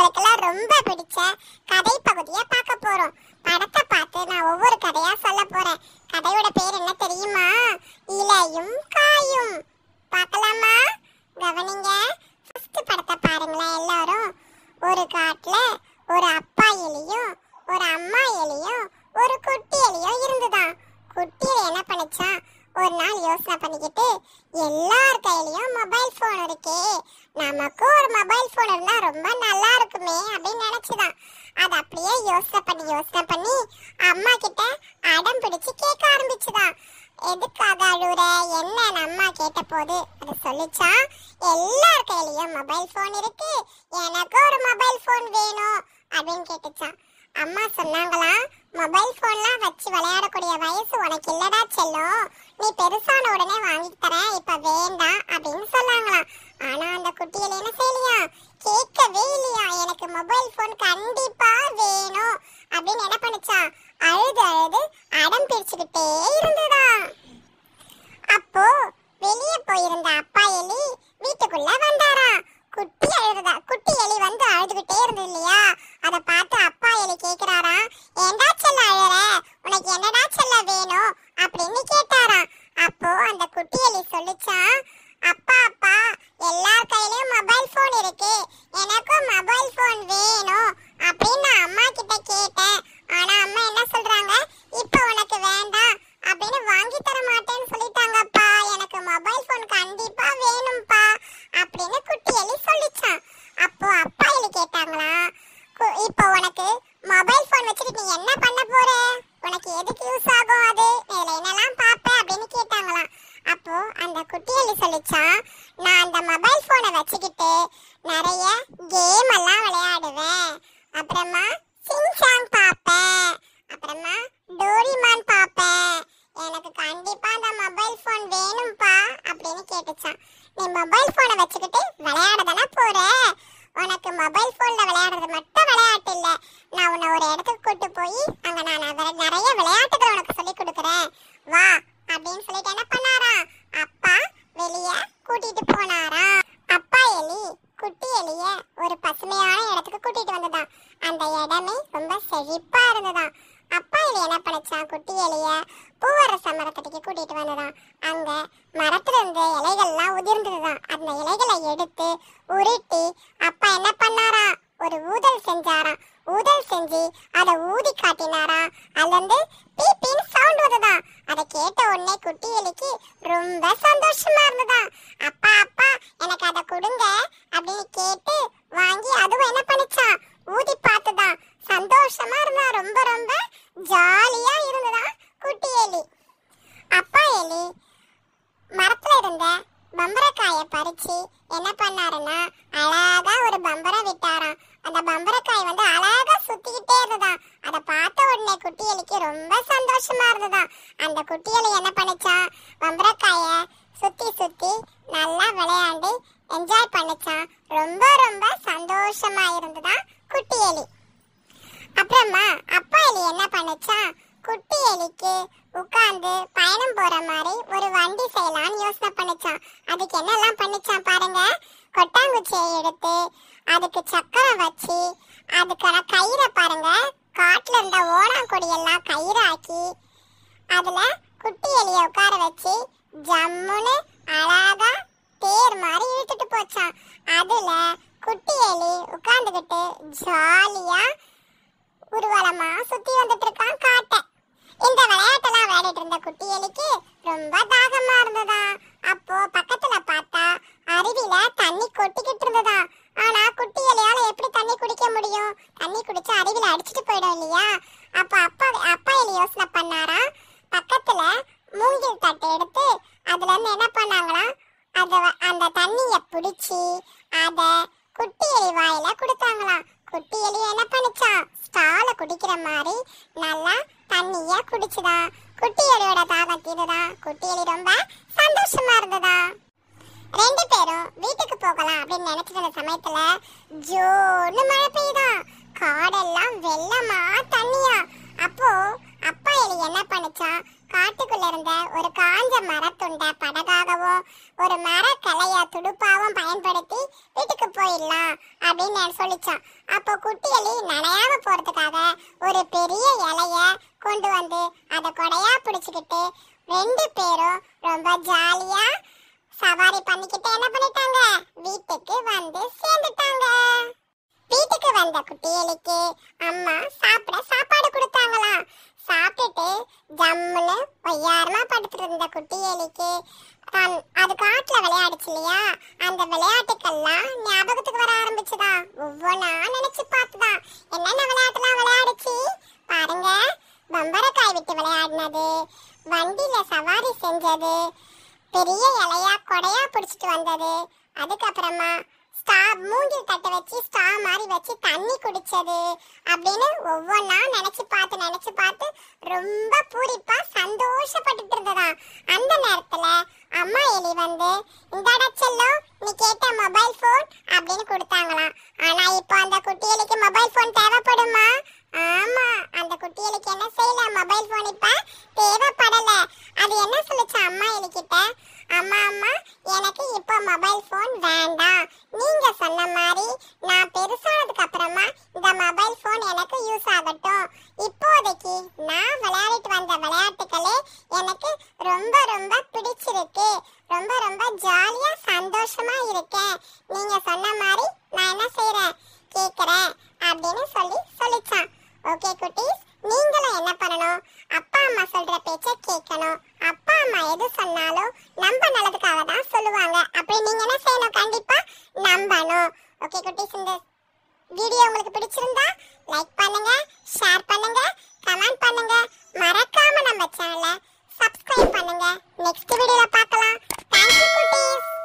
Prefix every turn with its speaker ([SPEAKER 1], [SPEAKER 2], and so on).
[SPEAKER 1] உங்களுக்கெல்லாம் ரொம்ப பிடிச்ச கதை பகுதியை பார்க்க போறோம் படத்தை பார்த்து நான் ஒவ்வொரு கதையா சொல்ல போறேன் கதையோட பேர் என்ன தெரியுமா இலையும் காயும் பார்க்கலாமா கவனிங்க ஃபர்ஸ்ட் படத்தை பாருங்களேன் எல்லாரும் ஒரு காட்டுல ஒரு அப்பா எலியும் ஒரு அம்மா எலியும் ஒரு குட்டி எலியும் இருந்துதான் குட்டி என்ன பண்ணுச்சான் ஒரு நாள் யோசனை பண்ணிக்கிட்டு எல்லார் கையிலையும் மொபைல் ஃபோன் இருக்கே நமக்கு ஒரு மொபைல் ஃபோன் இருந்தால் ரொம்ப நல்லா இருக்குமே அப்படின்னு நினைச்சுதான் அது அப்படியே யோசனை பண்ணி யோசனை பண்ணி அம்மா கிட்ட அடம் பிடிச்சு கேட்க ஆரம்பிச்சுதான் எதுக்காக அழுற என்னன்னு அம்மா கேட்ட போது அது சொல்லிச்சா எல்லார் கையிலையும் மொபைல் ஃபோன் இருக்கு எனக்கு ஒரு மொபைல் ஃபோன் வேணும் அப்படின்னு கேட்டுச்சான் அம்மா சொன்னாங்களா மொபைல் போன்லாம் வச்சு விளையாடக்கூடிய வயசு உனக்கு இல்லடா செல்லும் நீ பெருசான உடனே வேணும் அப்படின்னு கேட்டாராம் அப்போ அந்த குட்டியலி எலி அப்புறமா சின்சாங் பார்ப்பேன் அப்புறமா டோரிமான் பார்ப்பேன் எனக்கு கண்டிப்பா அந்த மொபைல் ஃபோன் வேணும்பா அப்படின்னு கேட்டுச்சான் நீ மொபைல் ஃபோனை வச்சுக்கிட்டு விளையாட போற உனக்கு மொபைல் ஃபோனில் விளையாடுறது மட்டும் விளையாட்டு இல்லை நான் உன்னை ஒரு இடத்துக்கு கூட்டு போய் அங்கே நான் நிறைய விளையாட்டுகள் உனக்கு சொல்லி கொடுக்குறேன் வா அப்படின்னு சொல்லிட்டு என்ன பண்ணாரா அப்பா வெளியே கூட்டிட்டு போனாரா அப்பா எலி குட்டி எலிய ஒரு பசுமையான இடத்துக்கு கூட்டிட்டு வந்ததான் அந்த இடமே ரொம்ப செழிப்பா இருந்ததாம் அப்பா இவ என்ன படைச்சான் குட்டி எலிய பூவரச மரத்தடிக்கு கூட்டிட்டு வந்ததான் அங்க மரத்துல இருந்து இலைகள்லாம் உதிர்ந்ததுதான் அந்த இலைகளை எடுத்து உருட்டி அப்பா என்ன பண்ணாரா ஒரு ஊதல் செஞ்சாரா ஊதல் செஞ்சு அதை ஊதி காட்டினாரா அதுலேருந்து பீ பீன்னு சவுண்ட் வந்ததான் அதை கேட்ட உடனே குட்டி எலிக்கு ரொம்ப சந்தோஷம் வந்துச்சு என்ன பண்ணாருன்னா அழகா ஒரு பம்பரை விட்டாராம் அந்த பம்பரக்காய் வந்து அழகா சுத்திக்கிட்டே இருந்ததாம் அதை பார்த்த உடனே குட்டியலிக்கு ரொம்ப சந்தோஷமா இருந்ததாம் அந்த குட்டியலி என்ன பண்ணுச்சா பம்பரக்காய சுத்தி சுத்தி நல்லா விளையாண்டு என்ஜாய் பண்ணுச்சான் ரொம்ப ரொம்ப சந்தோஷமா இருந்ததாம் குட்டியலி அப்புறமா அப்பா எலி என்ன பண்ணுச்சா எலிக்கு உட்கார்ந்து பயணம் போற மாதிரி ஒரு வண்டி செய்யலாம்னு யோசனை பண்ணிச்சான் அதுக்கு என்னெல்லாம் பண்ணிச்சான் பாருங்க கொட்டாங்குச்சியை எடுத்து அதுக்கு சக்கரம் வச்சு அதுக்கான கயிறை பாருங்க காட்டுல இருந்த ஓடாங்கொடியெல்லாம் கயிறாக்கி அதுல குட்டி எலியை உட்கார வச்சு ஜம்முனு அழகா தேர் மாதிரி இழுத்துட்டு போச்சான் அதுல குட்டி எலி உட்கார்ந்துகிட்டு ஜாலியா ஊர்வலமா சுத்தி வந்துட்டு குட்டியலுக்கு ரொம்ப தாகமா இருந்ததா அப்போ பக்கத்துல பார்த்தா அருவியில தண்ணி கொட்டிக்கிட்டு இருந்ததா ஆனா குட்டியலையால எப்படி தண்ணி குடிக்க முடியும் தண்ணி குடிச்சு அருவியில அடிச்சிட்டு போயிடும் இல்லையா அப்போ அப்பா அப்பா எலி யோசனை பண்ணாரா பக்கத்துல மூங்கில் தட்டை எடுத்து அதுல இருந்து என்ன பண்ணாங்களா அத அந்த தண்ணிய பிடிச்சி அத குட்டி எலி வாயில கொடுத்தாங்களாம் குட்டி எலி என்ன பண்ணுச்சா ஸ்டால குடிக்கிற மாதிரி நல்லா தண்ணிய குடிச்சுதா குட்டி எலியோட தாகம் தீர்ந்ததா குட்டி ரொம்ப சந்தோஷமா இருந்ததா ரெண்டு பேரும் வீட்டுக்கு போகலாம் அப்படின்னு நினைச்சிட்டு இருந்த சமயத்துல ஜோன்னு மழை பெய்யுதா காடெல்லாம் வெள்ளமா தண்ணியா அப்போ அப்பா எலி என்ன பண்ணுச்சா காட்டுக்குள்ள இருந்த ஒரு காஞ்ச மரத்துண்டை படகாகவும் ஒரு மர கலைய துடுப்பாவும் பயன்படுத்தி வீட்டுக்கு போயிடலாம் அப்படின்னு சொல்லிச்சான் அப்போ குட்டி எலி நனையாம போறதுக்காக ஒரு பெரிய இலைய கொண்டு வந்து அதை கொடையா பிடிச்சிக்கிட்டு ரெண்டு பேரும் ரொம்ப ஜாலியா சவாரி பண்ணிக்கிட்டு என்ன பண்ணிட்டாங்க வீட்டுக்கு வந்து சேர்ந்துட்டாங்க வீட்டுக்கு வந்த குட்டியலுக்கு அம்மா சாப்பிட சாப்பாடு கொடுத்தாங்களாம் சாப்பிட்டுட்டு ஜம்முன்னு ஒய்யாரமா படுத்துட்டு இருந்த குட்டியலுக்கு தான் அது காட்டுல விளையாடுச்சு இல்லையா அந்த விளையாட்டுக்கெல்லாம் ஞாபகத்துக்கு வர ஆரம்பிச்சுதான் ஒவ்வொன்னா நினைச்சு பார்த்துதான் என்னென்ன விளையாட்டுலாம் விளையாடுச்சு பாருங்க பம்பரக்காய் விட்டு விளையாடினது வண்டியில சவாரி செஞ்சது பெரிய இலையா கொடையா பிடிச்சிட்டு வந்தது அதுக்கப்புறமா ஸ்டா மூங்கில் தட்டை வச்சு ஸ்டா மாதிரி வச்சு தண்ணி குடிச்சது அப்படின்னு ஒவ்வொன்றா நினச்சி பார்த்து நினச்சி பார்த்து ரொம்ப பூரிப்பு மொபைல் ஃபோன் எனக்கு யூஸ் ஆகட்டும் இப்போதைக்கு நான் விளையாடிட்டு வந்த விளையாட்டுகளே எனக்கு ரொம்ப ரொம்ப பிடிச்சிருக்கு ரொம்ப ரொம்ப ஜாலியா சந்தோஷமா இருக்கேன் நீங்க சொன்ன மாதிரி நான் என்ன செய்யறேன் கேக்குறேன் அப்படின்னு சொல்லி சொல்லிச்சான் ஓகே குட்டீஸ் நீங்களும் என்ன பண்ணணும் அப்பா அம்மா சொல்ற பேச்ச கேட்கணும் அப்பா அம்மா எது சொன்னாலும் நம்ம நல்லதுக்காக தான் சொல்லுவாங்க அப்படி நீங்க என்ன செய்யணும் கண்டிப்பா நம்பணும் ஓகே குட்டீஸ் இந்த வீடியோ உங்களுக்கு பிடிச்சிருந்தா லைக் பண்ணுங்க ஷேர் பண்ணுங்க கமெண்ட் பண்ணுங்க மறக்காம நம்ம சேனலை சப்ஸ்கிரைப் பண்ணுங்க நெக்ஸ்ட் வீடியோல பார்க்கலாம் தேங்க்யூ குட்டீஸ்